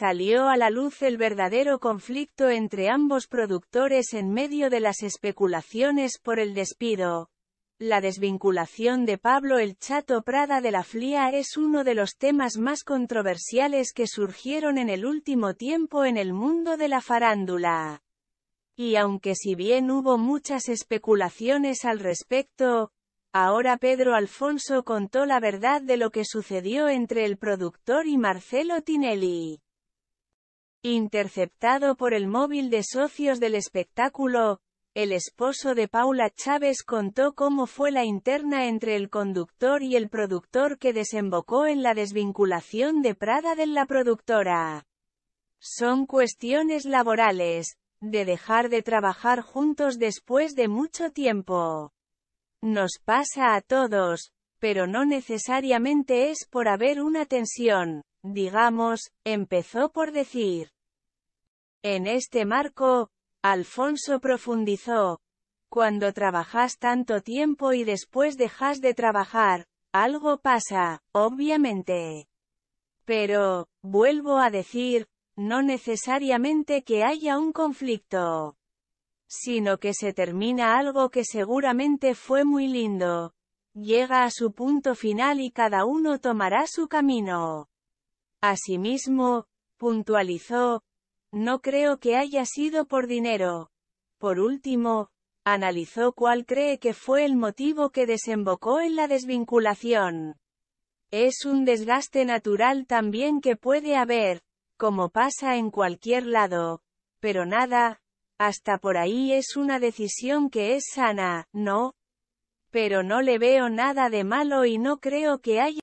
salió a la luz el verdadero conflicto entre ambos productores en medio de las especulaciones por el despido. La desvinculación de Pablo El Chato Prada de la FLIA es uno de los temas más controversiales que surgieron en el último tiempo en el mundo de la farándula. Y aunque si bien hubo muchas especulaciones al respecto, Ahora Pedro Alfonso contó la verdad de lo que sucedió entre el productor y Marcelo Tinelli. Interceptado por el móvil de socios del espectáculo, el esposo de Paula Chávez contó cómo fue la interna entre el conductor y el productor que desembocó en la desvinculación de Prada de la productora. Son cuestiones laborales, de dejar de trabajar juntos después de mucho tiempo. Nos pasa a todos, pero no necesariamente es por haber una tensión digamos, empezó por decir. En este marco, Alfonso profundizó, cuando trabajas tanto tiempo y después dejas de trabajar, algo pasa, obviamente. Pero, vuelvo a decir, no necesariamente que haya un conflicto, sino que se termina algo que seguramente fue muy lindo. Llega a su punto final y cada uno tomará su camino. Asimismo, puntualizó, no creo que haya sido por dinero. Por último, analizó cuál cree que fue el motivo que desembocó en la desvinculación. Es un desgaste natural también que puede haber, como pasa en cualquier lado. Pero nada, hasta por ahí es una decisión que es sana, ¿no? Pero no le veo nada de malo y no creo que haya...